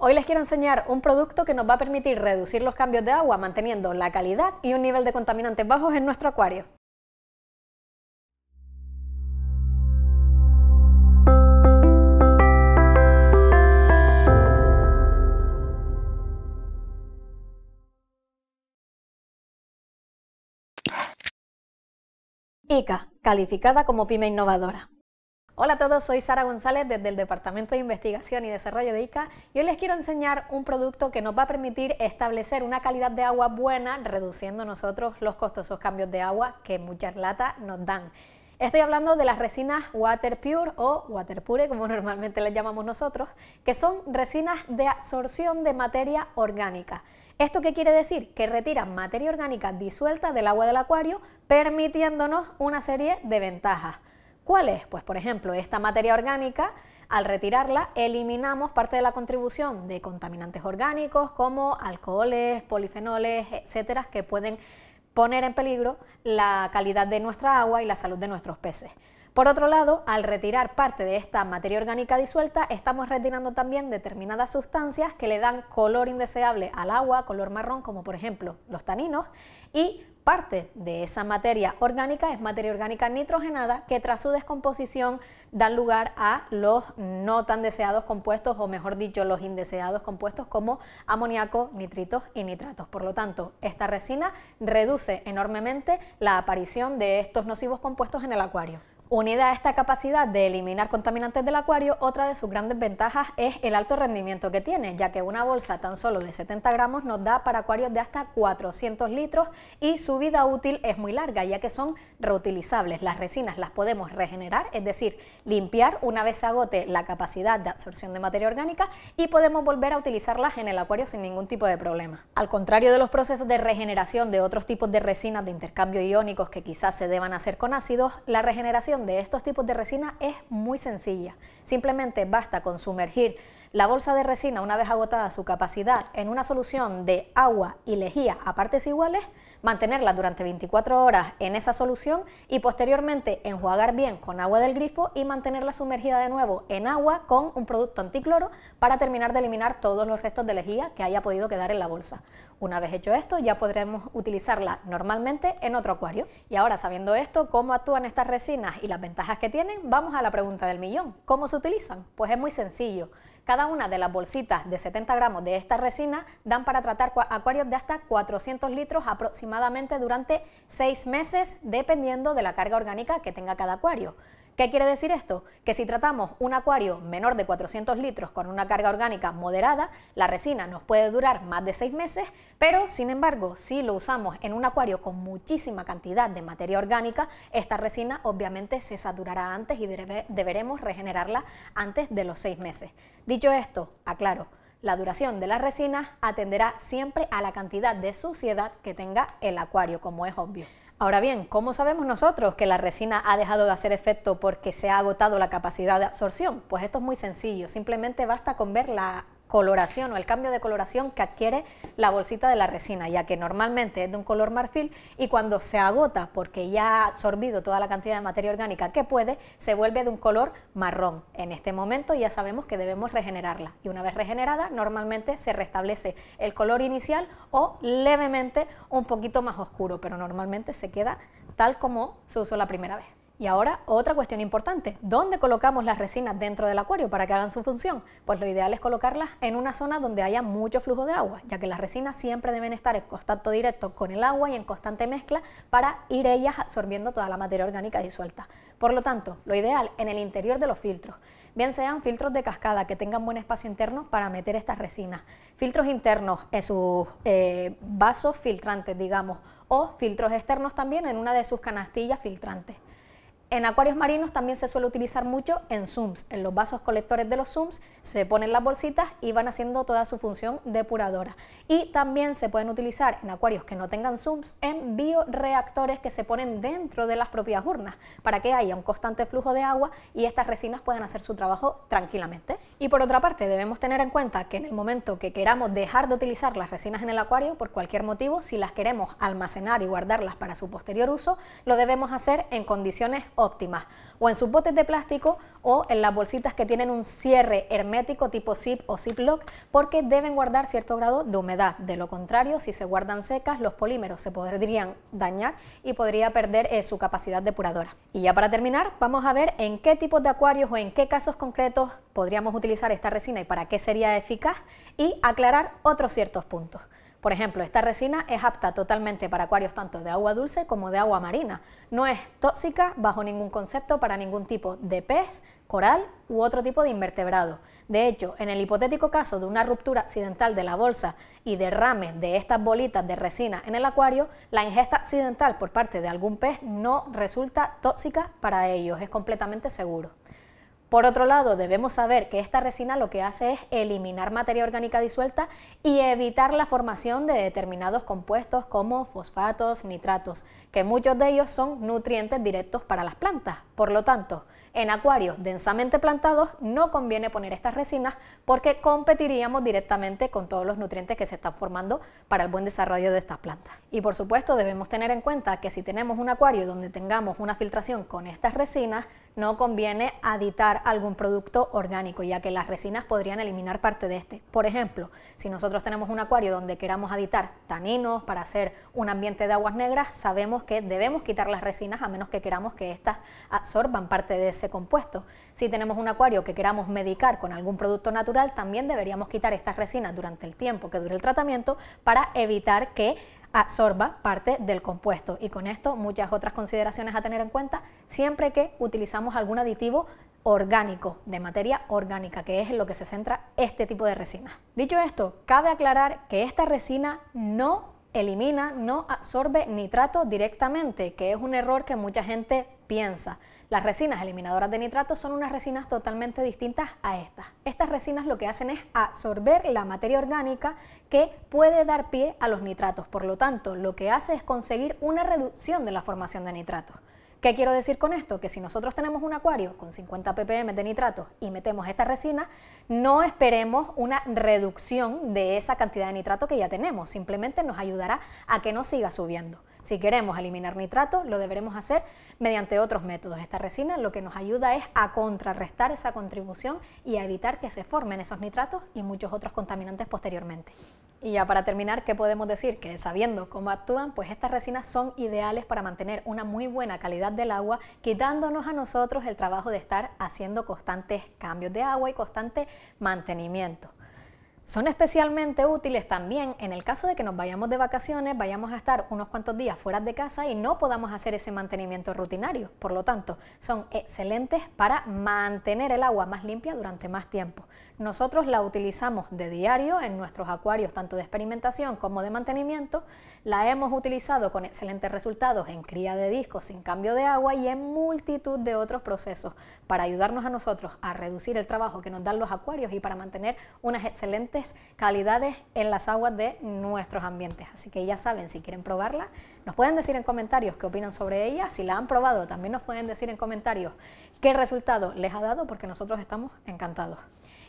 Hoy les quiero enseñar un producto que nos va a permitir reducir los cambios de agua manteniendo la calidad y un nivel de contaminantes bajos en nuestro acuario. ICA, calificada como pyme innovadora. Hola a todos, soy Sara González desde el Departamento de Investigación y Desarrollo de ICA y hoy les quiero enseñar un producto que nos va a permitir establecer una calidad de agua buena, reduciendo nosotros los costosos cambios de agua que muchas latas nos dan. Estoy hablando de las resinas Water Pure o Water Pure, como normalmente las llamamos nosotros, que son resinas de absorción de materia orgánica. ¿Esto qué quiere decir? Que retiran materia orgánica disuelta del agua del acuario, permitiéndonos una serie de ventajas. ¿Cuáles? Pues por ejemplo, esta materia orgánica, al retirarla, eliminamos parte de la contribución de contaminantes orgánicos como alcoholes, polifenoles, etcétera, que pueden poner en peligro la calidad de nuestra agua y la salud de nuestros peces. Por otro lado, al retirar parte de esta materia orgánica disuelta, estamos retirando también determinadas sustancias que le dan color indeseable al agua, color marrón, como por ejemplo los taninos, y parte de esa materia orgánica es materia orgánica nitrogenada que tras su descomposición da lugar a los no tan deseados compuestos o mejor dicho los indeseados compuestos como amoníaco, nitritos y nitratos. Por lo tanto, esta resina reduce enormemente la aparición de estos nocivos compuestos en el acuario. Unida a esta capacidad de eliminar contaminantes del acuario, otra de sus grandes ventajas es el alto rendimiento que tiene, ya que una bolsa tan solo de 70 gramos nos da para acuarios de hasta 400 litros y su vida útil es muy larga, ya que son reutilizables. Las resinas las podemos regenerar, es decir, limpiar una vez se agote la capacidad de absorción de materia orgánica y podemos volver a utilizarlas en el acuario sin ningún tipo de problema. Al contrario de los procesos de regeneración de otros tipos de resinas de intercambio iónicos que quizás se deban hacer con ácidos, la regeneración de estos tipos de resina es muy sencilla. Simplemente basta con sumergir la bolsa de resina, una vez agotada su capacidad en una solución de agua y lejía a partes iguales, mantenerla durante 24 horas en esa solución y posteriormente enjuagar bien con agua del grifo y mantenerla sumergida de nuevo en agua con un producto anticloro para terminar de eliminar todos los restos de lejía que haya podido quedar en la bolsa. Una vez hecho esto, ya podremos utilizarla normalmente en otro acuario. Y ahora, sabiendo esto, cómo actúan estas resinas y las ventajas que tienen, vamos a la pregunta del millón. ¿Cómo se utilizan? Pues es muy sencillo. Cada una de las bolsitas de 70 gramos de esta resina dan para tratar acuarios de hasta 400 litros aproximadamente durante 6 meses, dependiendo de la carga orgánica que tenga cada acuario. ¿Qué quiere decir esto? Que si tratamos un acuario menor de 400 litros con una carga orgánica moderada, la resina nos puede durar más de 6 meses, pero sin embargo, si lo usamos en un acuario con muchísima cantidad de materia orgánica, esta resina obviamente se saturará antes y deberemos regenerarla antes de los 6 meses. Dicho esto, aclaro, la duración de la resina atenderá siempre a la cantidad de suciedad que tenga el acuario, como es obvio. Ahora bien, ¿cómo sabemos nosotros que la resina ha dejado de hacer efecto porque se ha agotado la capacidad de absorción? Pues esto es muy sencillo, simplemente basta con ver la coloración o el cambio de coloración que adquiere la bolsita de la resina, ya que normalmente es de un color marfil y cuando se agota porque ya ha absorbido toda la cantidad de materia orgánica que puede, se vuelve de un color marrón. En este momento ya sabemos que debemos regenerarla y una vez regenerada normalmente se restablece el color inicial o levemente un poquito más oscuro, pero normalmente se queda tal como se usó la primera vez. Y ahora, otra cuestión importante, ¿dónde colocamos las resinas dentro del acuario para que hagan su función? Pues lo ideal es colocarlas en una zona donde haya mucho flujo de agua, ya que las resinas siempre deben estar en contacto directo con el agua y en constante mezcla para ir ellas absorbiendo toda la materia orgánica disuelta. Por lo tanto, lo ideal en el interior de los filtros, bien sean filtros de cascada que tengan buen espacio interno para meter estas resinas, filtros internos en sus eh, vasos filtrantes, digamos, o filtros externos también en una de sus canastillas filtrantes. En acuarios marinos también se suele utilizar mucho en zooms. En los vasos colectores de los zooms se ponen las bolsitas y van haciendo toda su función depuradora. Y también se pueden utilizar en acuarios que no tengan zooms en bioreactores que se ponen dentro de las propias urnas para que haya un constante flujo de agua y estas resinas puedan hacer su trabajo tranquilamente. Y por otra parte, debemos tener en cuenta que en el momento que queramos dejar de utilizar las resinas en el acuario por cualquier motivo, si las queremos almacenar y guardarlas para su posterior uso, lo debemos hacer en condiciones óptimas, o en sus botes de plástico o en las bolsitas que tienen un cierre hermético tipo zip o zip lock porque deben guardar cierto grado de humedad. De lo contrario, si se guardan secas, los polímeros se podrían dañar y podría perder eh, su capacidad depuradora. Y ya para terminar, vamos a ver en qué tipos de acuarios o en qué casos concretos podríamos utilizar esta resina y para qué sería eficaz y aclarar otros ciertos puntos. Por ejemplo, esta resina es apta totalmente para acuarios tanto de agua dulce como de agua marina. No es tóxica bajo ningún concepto para ningún tipo de pez, coral u otro tipo de invertebrado. De hecho, en el hipotético caso de una ruptura accidental de la bolsa y derrame de estas bolitas de resina en el acuario, la ingesta accidental por parte de algún pez no resulta tóxica para ellos, es completamente seguro. Por otro lado, debemos saber que esta resina lo que hace es eliminar materia orgánica disuelta y evitar la formación de determinados compuestos como fosfatos, nitratos, muchos de ellos son nutrientes directos para las plantas. Por lo tanto, en acuarios densamente plantados no conviene poner estas resinas porque competiríamos directamente con todos los nutrientes que se están formando para el buen desarrollo de estas plantas. Y por supuesto debemos tener en cuenta que si tenemos un acuario donde tengamos una filtración con estas resinas, no conviene aditar algún producto orgánico ya que las resinas podrían eliminar parte de este. Por ejemplo, si nosotros tenemos un acuario donde queramos aditar taninos para hacer un ambiente de aguas negras, sabemos que debemos quitar las resinas a menos que queramos que éstas absorban parte de ese compuesto. Si tenemos un acuario que queramos medicar con algún producto natural, también deberíamos quitar estas resinas durante el tiempo que dure el tratamiento para evitar que absorba parte del compuesto. Y con esto muchas otras consideraciones a tener en cuenta siempre que utilizamos algún aditivo orgánico, de materia orgánica, que es en lo que se centra este tipo de resina. Dicho esto, cabe aclarar que esta resina no elimina, no absorbe nitrato directamente, que es un error que mucha gente piensa. Las resinas eliminadoras de nitrato son unas resinas totalmente distintas a estas. Estas resinas lo que hacen es absorber la materia orgánica que puede dar pie a los nitratos. Por lo tanto, lo que hace es conseguir una reducción de la formación de nitratos. ¿Qué quiero decir con esto? Que si nosotros tenemos un acuario con 50 ppm de nitratos y metemos esta resina, no esperemos una reducción de esa cantidad de nitrato que ya tenemos, simplemente nos ayudará a que no siga subiendo. Si queremos eliminar nitrato, lo deberemos hacer mediante otros métodos. Esta resina lo que nos ayuda es a contrarrestar esa contribución y a evitar que se formen esos nitratos y muchos otros contaminantes posteriormente. Y ya para terminar, ¿qué podemos decir? Que sabiendo cómo actúan, pues estas resinas son ideales para mantener una muy buena calidad del agua, quitándonos a nosotros el trabajo de estar haciendo constantes cambios de agua y constante mantenimiento. Son especialmente útiles también en el caso de que nos vayamos de vacaciones, vayamos a estar unos cuantos días fuera de casa y no podamos hacer ese mantenimiento rutinario. Por lo tanto, son excelentes para mantener el agua más limpia durante más tiempo. Nosotros la utilizamos de diario en nuestros acuarios, tanto de experimentación como de mantenimiento. La hemos utilizado con excelentes resultados en cría de discos sin cambio de agua y en multitud de otros procesos para ayudarnos a nosotros a reducir el trabajo que nos dan los acuarios y para mantener unas excelentes calidades en las aguas de nuestros ambientes. Así que ya saben, si quieren probarla, nos pueden decir en comentarios qué opinan sobre ella. Si la han probado, también nos pueden decir en comentarios qué resultado les ha dado, porque nosotros estamos encantados.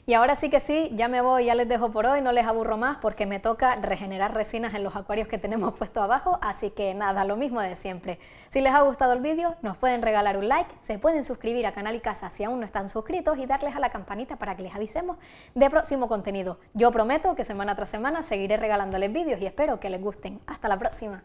Y ahora sí que sí, ya me voy, ya les dejo por hoy, no les aburro más porque me toca regenerar resinas en los acuarios que tenemos puesto abajo, así que nada, lo mismo de siempre. Si les ha gustado el vídeo, nos pueden regalar un like, se pueden suscribir a Canal y Casa si aún no están suscritos y darles a la campanita para que les avisemos de próximo contenido. Yo prometo que semana tras semana seguiré regalándoles vídeos y espero que les gusten. Hasta la próxima.